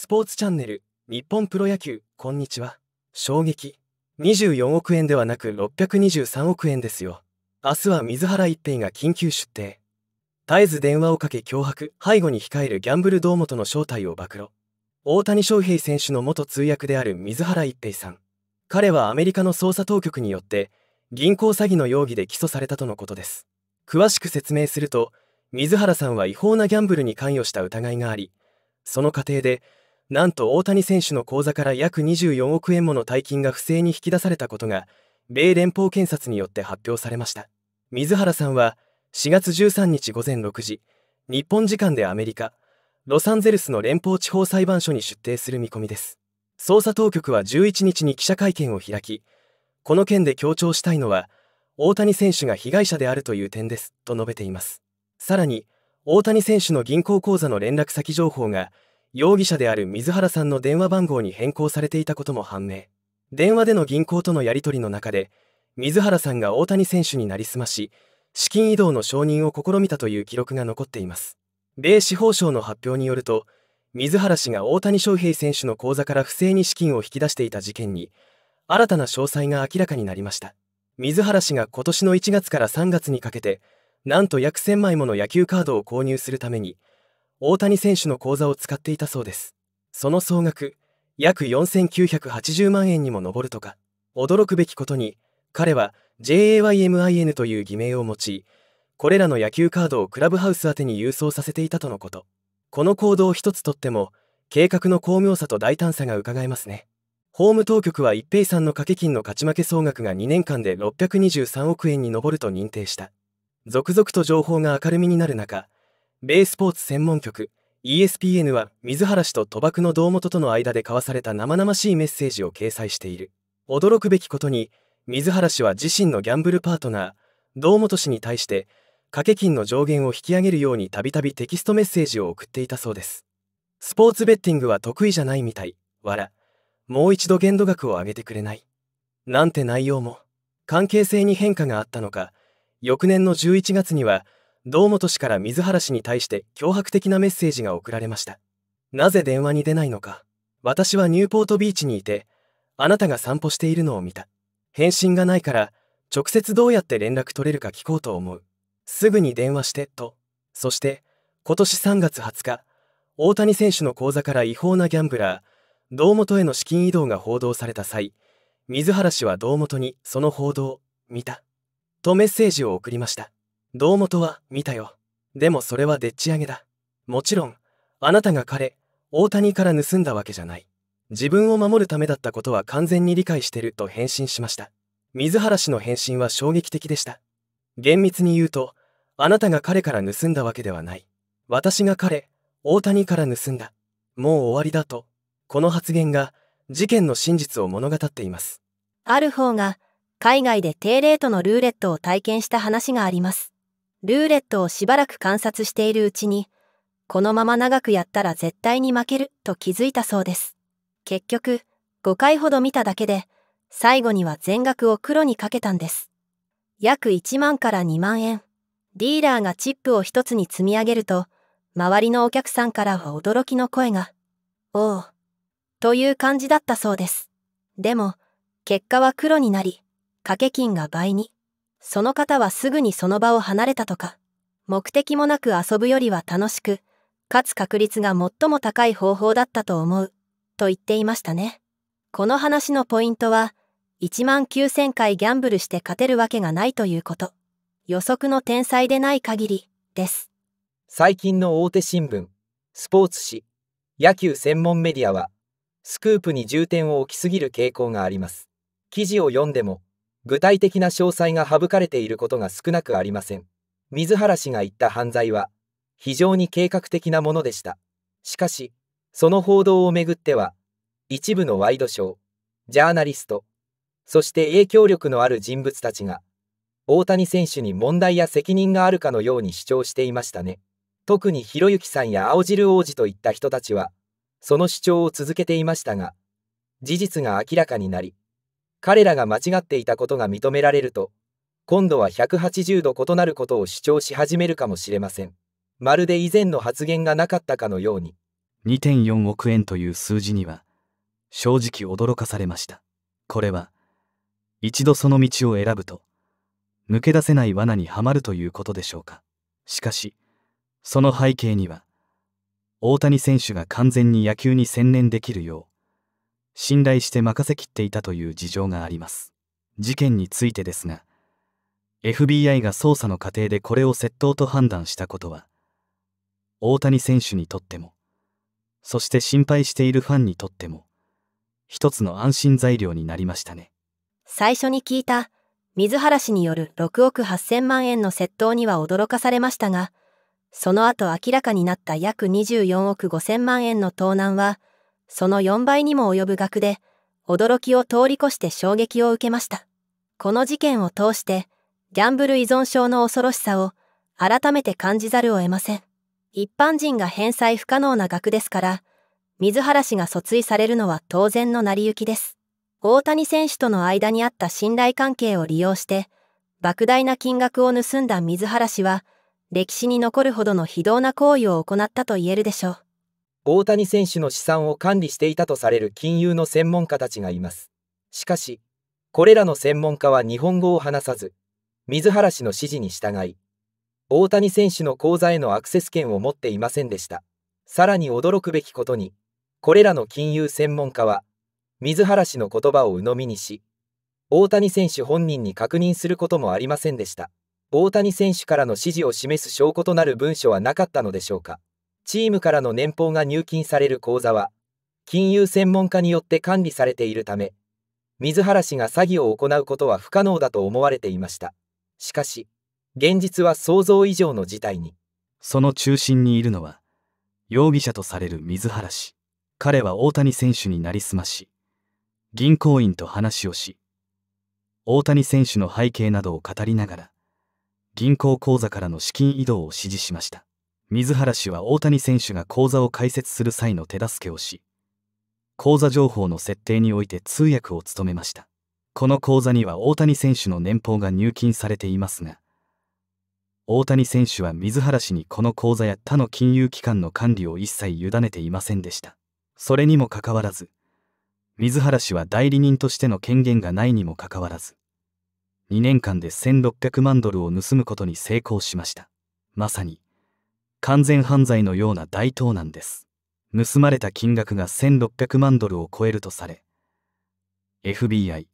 スポーツチャンネル日本プロ野球こんにちは衝撃24億円ではなく623億円ですよ明日は水原一平が緊急出廷絶えず電話をかけ脅迫背後に控えるギャンブル堂本の正体を暴露大谷翔平選手の元通訳である水原一平さん彼はアメリカの捜査当局によって銀行詐欺の容疑で起訴されたとのことです詳しく説明すると水原さんは違法なギャンブルに関与した疑いがありその過程でなんと大谷選手の口座から約24億円もの大金が不正に引き出されたことが米連邦検察によって発表されました水原さんは4月13日午前6時日本時間でアメリカロサンゼルスの連邦地方裁判所に出廷する見込みです捜査当局は11日に記者会見を開きこの件で強調したいのは大谷選手が被害者であるという点ですと述べていますさらに大谷選手の銀行口座の連絡先情報が容疑者である水原さんの電話番号に変更されていたことも判明電話での銀行とのやり取りの中で水原さんが大谷選手になりすまし資金移動の承認を試みたという記録が残っています米司法省の発表によると水原氏が大谷翔平選手の口座から不正に資金を引き出していた事件に新たな詳細が明らかになりました水原氏が今年の1月から3月にかけてなんと約1000枚もの野球カードを購入するために大谷選手の口座を使っていたそうですその総額約4980万円にも上るとか驚くべきことに彼は JAYMIN という偽名を持ちこれらの野球カードをクラブハウス宛てに郵送させていたとのことこの行動を一つとっても計画の巧妙さと大胆さがうかがえますね法務当局は一平さんの掛け金の勝ち負け総額が2年間で623億円に上ると認定した続々と情報が明るみになる中米スポーツ専門局 ESPN は水原氏と賭博の堂本との間で交わされた生々しいメッセージを掲載している驚くべきことに水原氏は自身のギャンブルパートナー堂本氏に対して掛け金の上限を引き上げるようにたびたびテキストメッセージを送っていたそうですスポーツベッティングは得意じゃないみたいわらもう一度限度額を上げてくれないなんて内容も関係性に変化があったのか翌年の11月には「堂本氏から水原氏に対して脅迫的なメッセージが送られましたなぜ電話に出ないのか私はニューポートビーチにいてあなたが散歩しているのを見た返信がないから直接どうやって連絡取れるか聞こうと思うすぐに電話してとそして今年3月20日大谷選手の口座から違法なギャンブラー堂本への資金移動が報道された際水原氏は堂本にその報道を見たとメッセージを送りました堂本は見たよでもそれはでっち上げだもちろんあなたが彼大谷から盗んだわけじゃない自分を守るためだったことは完全に理解してると返信しました水原氏の返信は衝撃的でした厳密に言うとあなたが彼から盗んだわけではない私が彼大谷から盗んだもう終わりだとこの発言が事件の真実を物語っていますある方が海外で定例とのルーレットを体験した話がありますルーレットをしばらく観察しているうちに、このまま長くやったら絶対に負けると気づいたそうです。結局、5回ほど見ただけで、最後には全額を黒にかけたんです。約1万から2万円。ディーラーがチップを一つに積み上げると、周りのお客さんからは驚きの声が、おう、という感じだったそうです。でも、結果は黒になり、掛け金が倍に。その方はすぐにその場を離れたとか、目的もなく遊ぶよりは楽しく、かつ確率が最も高い方法だったと思う、と言っていましたね。この話のポイントは、1万9000回ギャンブルして勝てるわけがないということ。予測の天才でない限り、です。最近の大手新聞、スポーツ紙、野球専門メディアは、スクープに重点を置きすぎる傾向があります。記事を読んでも、具体的な詳細が省かれていることが少なくありません。水原氏が言った犯罪は、非常に計画的なものでした。しかし、その報道をめぐっては、一部のワイドショー、ジャーナリスト、そして影響力のある人物たちが、大谷選手に問題や責任があるかのように主張していましたね。特にひろゆきさんや青汁王子といった人たちは、その主張を続けていましたが、事実が明らかになり、彼らが間違っていたことが認められると、今度は180度異なることを主張し始めるかもしれません。まるで以前の発言がなかったかのように。2.4億円という数字には、正直驚かされました。これは、一度その道を選ぶと、抜け出せない罠にはまるということでしょうか。しかし、その背景には、大谷選手が完全に野球に専念できるよう、信頼して任せきっていたという事情があります。事件についてですが、FBI が捜査の過程でこれを窃盗と判断したことは、大谷選手にとっても、そして心配しているファンにとっても、一つの安心材料になりましたね。最初に聞いた、水原氏による6億8000万円の窃盗には驚かされましたが、その後明らかになった約24億5000万円の盗難は、その4倍にも及ぶ額で、驚きを通り越して衝撃を受けました。この事件を通して、ギャンブル依存症の恐ろしさを改めて感じざるを得ません。一般人が返済不可能な額ですから、水原氏が訴追されるのは当然の成り行きです。大谷選手との間にあった信頼関係を利用して、莫大な金額を盗んだ水原氏は、歴史に残るほどの非道な行為を行ったと言えるでしょう。大谷選手の資産を管理していたとされる金融の専門家たちがいます。しかし、これらの専門家は日本語を話さず、水原氏の指示に従い、大谷選手の口座へのアクセス権を持っていませんでした。さらに驚くべきことに、これらの金融専門家は、水原氏の言葉を鵜呑みにし、大谷選手本人に確認することもありませんでした。大谷選手からの指示を示す証拠となる文書はなかったのでしょうか。チームからの年俸が入金される口座は、金融専門家によって管理されているため、水原氏が詐欺を行うことは不可能だと思われていました。しかし、現実は想像以上の事態に。その中心にいるのは、容疑者とされる水原氏。彼は大谷選手になりすまし、銀行員と話をし、大谷選手の背景などを語りながら、銀行口座からの資金移動を指示しました。水原氏は大谷選手が口座を開設する際の手助けをし、口座情報の設定において通訳を務めました。この口座には大谷選手の年俸が入金されていますが、大谷選手は水原氏にこの口座や他の金融機関の管理を一切委ねていませんでした。それにもかかわらず、水原氏は代理人としての権限がないにもかかわらず、2年間で1600万ドルを盗むことに成功しました。まさに、完全犯罪のような大盗難です盗まれた金額が1600万ドルを超えるとされ FBI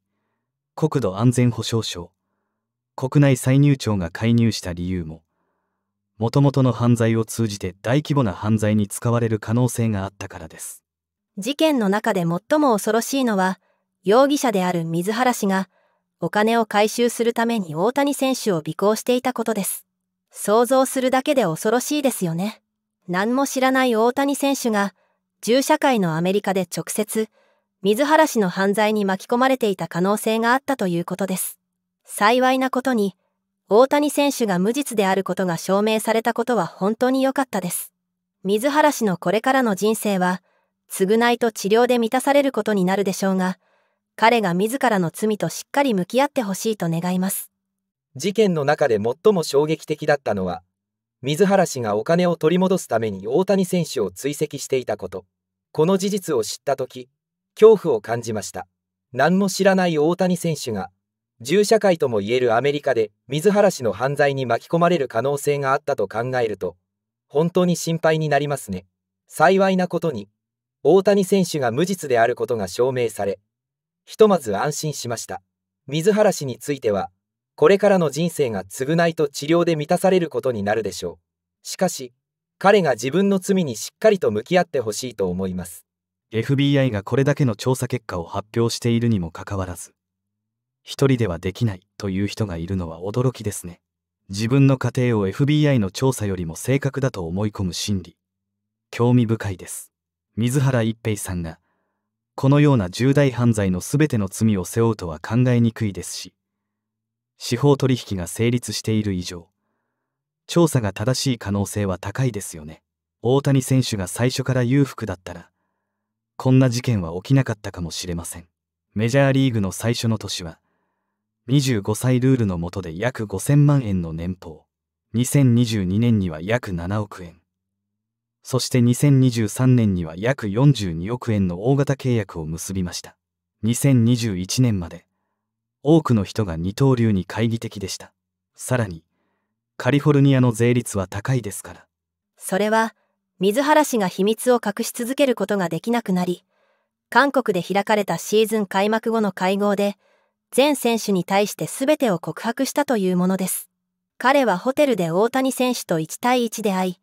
国土安全保障省国内歳入庁が介入した理由ももともとの犯罪を通じて大規模な犯罪に使われる可能性があったからです事件の中で最も恐ろしいのは容疑者である水原氏がお金を回収するために大谷選手を尾行していたことです想像するだけで恐ろしいですよね。何も知らない大谷選手が、銃社会のアメリカで直接、水原氏の犯罪に巻き込まれていた可能性があったということです。幸いなことに、大谷選手が無実であることが証明されたことは本当に良かったです。水原氏のこれからの人生は、償いと治療で満たされることになるでしょうが、彼が自らの罪としっかり向き合ってほしいと願います。事件の中で最も衝撃的だったのは、水原氏がお金を取り戻すために大谷選手を追跡していたこと。この事実を知った時、恐怖を感じました。何も知らない大谷選手が、銃社会ともいえるアメリカで水原氏の犯罪に巻き込まれる可能性があったと考えると、本当に心配になりますね。幸いなことに、大谷選手が無実であることが証明され、ひとまず安心しました。水原氏については、これからの人生が償いと治療で満たされることになるでしょう。しかし、彼が自分の罪にしっかりと向き合ってほしいと思います。FBI がこれだけの調査結果を発表しているにもかかわらず、一人ではできないという人がいるのは驚きですね。自分の家庭を FBI の調査よりも正確だと思い込む心理。興味深いです。水原一平さんが、このような重大犯罪の全ての罪を背負うとは考えにくいですし、司法取引が成立している以上調査が正しい可能性は高いですよね大谷選手が最初から裕福だったらこんな事件は起きなかったかもしれませんメジャーリーグの最初の年は25歳ルールの下で約5000万円の年俸2022年には約7億円そして2023年には約42億円の大型契約を結びました2021年まで多くの人が二刀流に懐疑的でしたさらにカリフォルニアの税率は高いですからそれは水原氏が秘密を隠し続けることができなくなり韓国で開かれたシーズン開幕後の会合で全選手に対して全てを告白したというものです彼はホテルで大谷選手と1対1で会い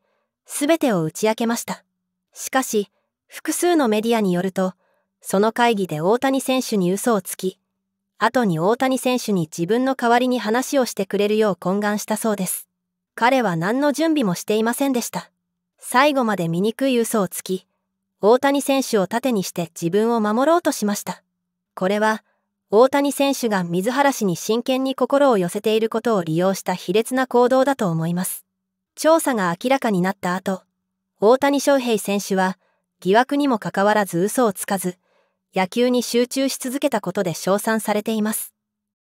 全てを打ち明けましたしかし複数のメディアによるとその会議で大谷選手に嘘をつき後に大谷選手に自分の代わりに話をしてくれるよう懇願したそうです。彼は何の準備もしていませんでした。最後まで醜い嘘をつき、大谷選手を盾にして自分を守ろうとしました。これは、大谷選手が水原氏に真剣に心を寄せていることを利用した卑劣な行動だと思います。調査が明らかになった後、大谷翔平選手は、疑惑にもかかわらず嘘をつかず、野球に集中し続けたことで称賛されています。